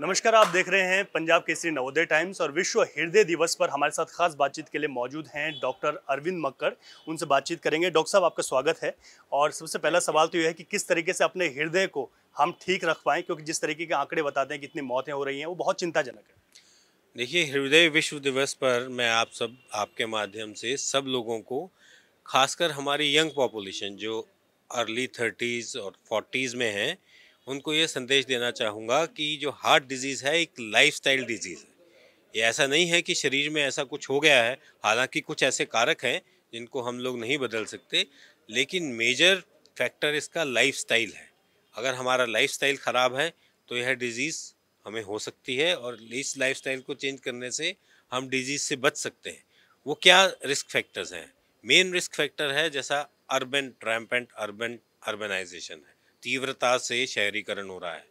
नमस्कार आप देख रहे हैं पंजाब केसरी नवोदय टाइम्स और विश्व हृदय दिवस पर हमारे साथ खास बातचीत के लिए मौजूद हैं डॉक्टर अरविंद मक्कर उनसे बातचीत करेंगे डॉक्टर साहब आपका स्वागत है और सबसे पहला सवाल तो यह है कि किस तरीके से अपने हृदय को हम ठीक रख पाएं क्योंकि जिस तरीके के आंकड़े बताते हैं कितनी मौतें हो रही हैं वो बहुत चिंताजनक है देखिए हृदय विश्व दिवस पर मैं आप सब आपके माध्यम से सब लोगों को खासकर हमारी यंग पॉपुलेशन जो अर्ली थर्टीज़ और फोर्टीज़ में हैं उनको ये संदेश देना चाहूँगा कि जो हार्ट डिजीज़ है एक लाइफ डिजीज़ है ये ऐसा नहीं है कि शरीर में ऐसा कुछ हो गया है हालांकि कुछ ऐसे कारक हैं जिनको हम लोग नहीं बदल सकते लेकिन मेजर फैक्टर इसका लाइफस्टाइल है अगर हमारा लाइफस्टाइल ख़राब है तो यह डिज़ीज़ हमें हो सकती है और इस लाइफस्टाइल को चेंज करने से हम डिजीज़ से बच सकते हैं वो क्या रिस्क फैक्टर्स हैं मेन रिस्क फैक्टर है जैसा अर्बन ट्रैम्पेंट अर्बन अर्बनाइजेशन है तीव्रता से शहरीकरण हो रहा है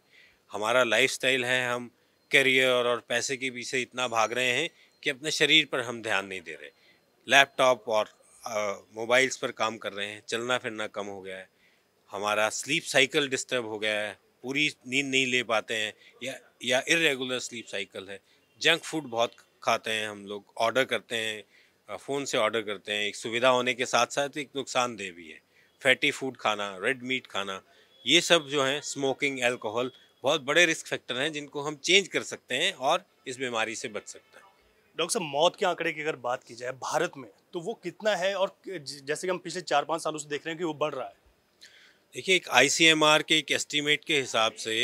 हमारा लाइफस्टाइल है हम करियर और पैसे के पीछे इतना भाग रहे हैं कि अपने शरीर पर हम ध्यान नहीं दे रहे लैपटॉप और मोबाइल्स पर काम कर रहे हैं चलना फिरना कम हो गया है हमारा स्लीप साइकिल डिस्टर्ब हो गया है पूरी नींद नहीं ले पाते हैं या या इरेगुलर स्लीप साइकिल है जंक फूड बहुत खाते हैं हम लोग ऑर्डर करते हैं फ़ोन से ऑर्डर करते हैं एक सुविधा होने के साथ साथ एक नुकसानदेह भी है फैटी फूड खाना रेड मीट खाना ये सब जो है स्मोकिंग एल्कोहल बहुत बड़े रिस्क फैक्टर हैं जिनको हम चेंज कर सकते हैं और इस बीमारी से बच सकते हैं डॉक्टर साहब मौत के आंकड़े की अगर बात की जाए भारत में तो वो कितना है और जैसे कि हम पिछले चार पाँच सालों से देख रहे हैं कि वो बढ़ रहा है देखिए एक आई के एक एस्टिमेट के हिसाब से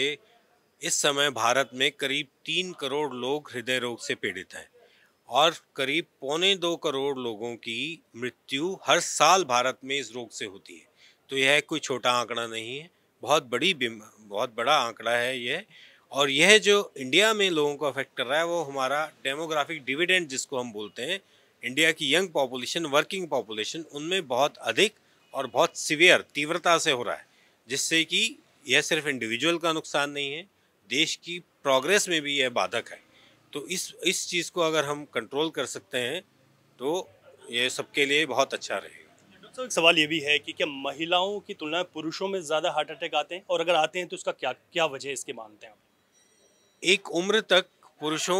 इस समय भारत में करीब तीन करोड़ लोग हृदय रोग से पीड़ित हैं और करीब पौने दो करोड़ लोगों की मृत्यु हर साल भारत में इस रोग से होती है तो यह कोई छोटा आंकड़ा नहीं है बहुत बड़ी बहुत बड़ा आंकड़ा है ये और यह जो इंडिया में लोगों को अफेक्ट कर रहा है वो हमारा डेमोग्राफिक डिविडेंड जिसको हम बोलते हैं इंडिया की यंग पॉपुलेशन वर्किंग पॉपुलेशन उनमें बहुत अधिक और बहुत सीवियर तीव्रता से हो रहा है जिससे कि यह सिर्फ इंडिविजुअल का नुकसान नहीं है देश की प्रोग्रेस में भी यह बाधक है तो इस इस चीज़ को अगर हम कंट्रोल कर सकते हैं तो ये सबके लिए बहुत अच्छा रहेगा सर तो एक सवाल ये भी है कि क्या महिलाओं की तुलना में पुरुषों में ज़्यादा हार्ट अटैक आते हैं और अगर आते हैं तो उसका क्या क्या वजह इसके मानते हैं आप एक उम्र तक पुरुषों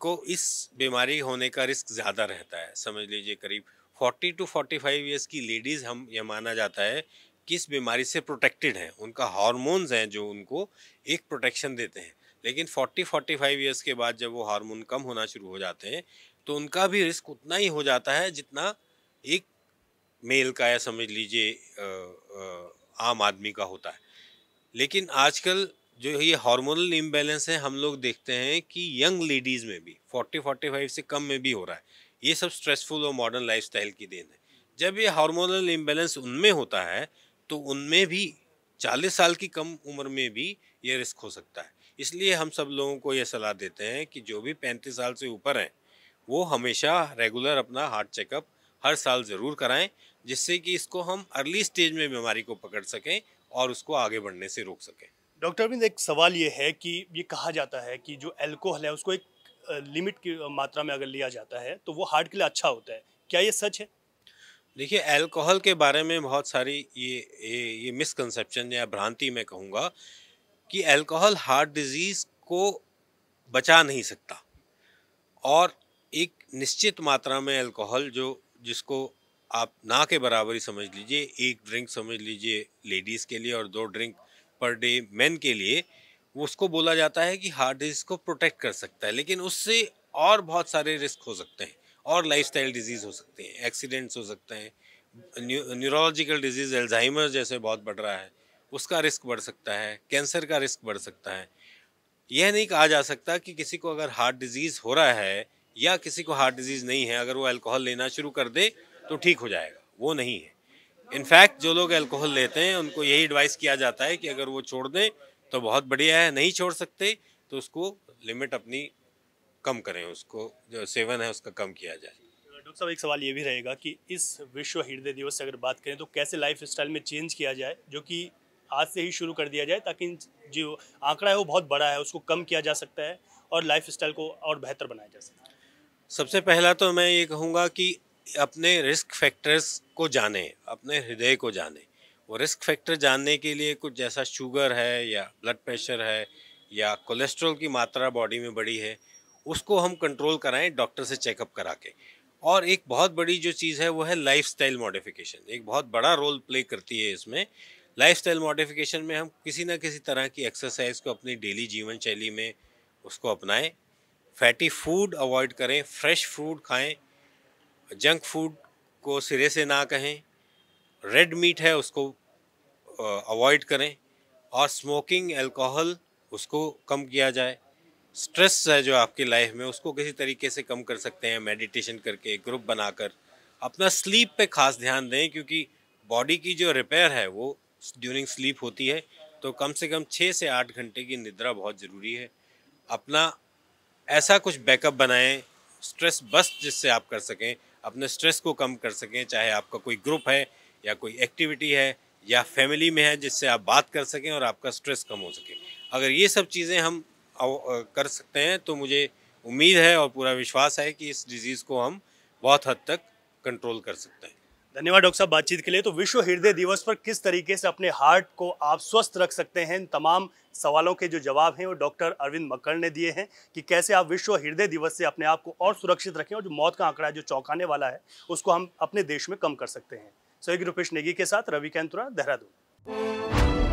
को इस बीमारी होने का रिस्क ज़्यादा रहता है समझ लीजिए करीब 40 टू 45 ईयर्स की लेडीज़ हम यह माना जाता है कि इस बीमारी से प्रोटेक्टेड हैं उनका हार्मोन्स हैं जो उनको एक प्रोटेक्शन देते हैं लेकिन 40 45 ईयर्स के बाद जब वो हार्मोन कम होना शुरू हो जाते हैं तो उनका भी रिस्क उतना ही हो जाता है जितना एक मेल का या समझ लीजिए आम आदमी का होता है लेकिन आजकल जो ये हार्मोनल इम्बेलेंस है हम लोग देखते हैं कि यंग लेडीज़ में भी 40 45 से कम में भी हो रहा है ये सब स्ट्रेसफुल और मॉडर्न लाइफस्टाइल की देन है जब ये हार्मोनल इम्बेलेंस उनमें होता है तो उनमें भी 40 साल की कम उम्र में भी ये रिस्क हो सकता है इसलिए हम सब लोगों को ये सलाह देते हैं कि जो भी पैंतीस साल से ऊपर हैं वो हमेशा रेगुलर अपना हार्ट चेकअप हर साल ज़रूर कराएं जिससे कि इसको हम अर्ली स्टेज में बीमारी को पकड़ सकें और उसको आगे बढ़ने से रोक सकें डॉक्टर अरविंद एक सवाल ये है कि ये कहा जाता है कि जो एल्कोहल है उसको एक लिमिट की मात्रा में अगर लिया जाता है तो वो हार्ट के लिए अच्छा होता है क्या ये सच है देखिए अल्कोहल के बारे में बहुत सारी ये ये, ये मिसकंसेप्शन या भ्रांति मैं कहूँगा कि अल्कोहल हार्ट डिजीज़ को बचा नहीं सकता और एक निश्चित मात्रा में अल्कोहल जो जिसको आप ना के बराबर ही समझ लीजिए एक ड्रिंक समझ लीजिए लेडीज़ के लिए और दो ड्रिंक पर डे मेन के लिए उसको बोला जाता है कि हार्ट डिजीज़ को प्रोटेक्ट कर सकता है लेकिन उससे और बहुत सारे रिस्क हो सकते हैं और लाइफस्टाइल डिजीज़ हो सकते हैं एक्सीडेंट्स हो सकते हैं न्यूरोलॉजिकल डिजीज़ एल्जाइमर जैसे बहुत बढ़ रहा है उसका रिस्क बढ़ सकता है कैंसर का रिस्क बढ़ सकता है यह नहीं कहा जा सकता कि किसी को अगर हार्ट डिजीज़ हो रहा है या किसी को हार्ट डिजीज़ नहीं है अगर वो अल्कोहल लेना शुरू कर दे तो ठीक हो जाएगा वो नहीं है इनफैक्ट जो लोग अल्कोहल लेते हैं उनको यही एडवाइस किया जाता है कि अगर वो छोड़ दें तो बहुत बढ़िया है नहीं छोड़ सकते तो उसको लिमिट अपनी कम करें उसको जो सेवन है उसका कम किया जाए डॉक्टर साहब एक सवाल ये भी रहेगा कि इस विश्व हृदय दिवस से अगर बात करें तो कैसे लाइफ स्टाइल में चेंज किया जाए जो कि आज से ही शुरू कर दिया जाए ताकि जो आंकड़ा है वो बहुत बड़ा है उसको कम किया जा सकता है और लाइफ स्टाइल को और बेहतर बनाया जा सकता है सबसे पहला तो मैं ये कहूँगा कि अपने रिस्क फैक्टर्स को जाने अपने हृदय को जाने वो रिस्क फैक्टर जानने के लिए कुछ जैसा शुगर है या ब्लड प्रेशर है या कोलेस्ट्रॉल की मात्रा बॉडी में बड़ी है उसको हम कंट्रोल कराएं डॉक्टर से चेकअप करा के और एक बहुत बड़ी जो चीज़ है वो है लाइफ स्टाइल मॉडिफिकेशन एक बहुत बड़ा रोल प्ले करती है इसमें लाइफ स्टाइल मॉडिफिकेशन में हम किसी ना किसी तरह की एक्सरसाइज को अपनी डेली जीवन शैली में उसको अपनाएं फैटी फूड अवॉइड करें फ्रेश फूड खाएं जंक फूड को सिरे से ना कहें रेड मीट है उसको अवॉइड करें और स्मोकिंग अल्कोहल उसको कम किया जाए स्ट्रेस है जो आपकी लाइफ में उसको किसी तरीके से कम कर सकते हैं मेडिटेशन करके ग्रुप बनाकर अपना स्लीप पे खास ध्यान दें क्योंकि बॉडी की जो रिपेयर है वो ड्यूरिंग स्लीप होती है तो कम से कम छः से आठ घंटे की निद्रा बहुत ज़रूरी है अपना ऐसा कुछ बैकअप बनाएं स्ट्रेस बस जिससे आप कर सकें अपने स्ट्रेस को कम कर सकें चाहे आपका कोई ग्रुप है या कोई एक्टिविटी है या फैमिली में है जिससे आप बात कर सकें और आपका स्ट्रेस कम हो सके अगर ये सब चीज़ें हम कर सकते हैं तो मुझे उम्मीद है और पूरा विश्वास है कि इस डिज़ीज़ को हम बहुत हद तक कंट्रोल कर सकते हैं धन्यवाद डॉक्टर साहब बातचीत के लिए तो विश्व हृदय दिवस पर किस तरीके से अपने हार्ट को आप स्वस्थ रख सकते हैं तमाम सवालों के जो जवाब हैं वो डॉक्टर अरविंद मक्कड़ ने दिए हैं कि कैसे आप विश्व हृदय दिवस से अपने आप को और सुरक्षित रखें और जो मौत का आंकड़ा जो चौंकाने वाला है उसको हम अपने देश में कम कर सकते हैं सहयोगी रूपेश नेगी के साथ रवि कैंतुरा देहरादून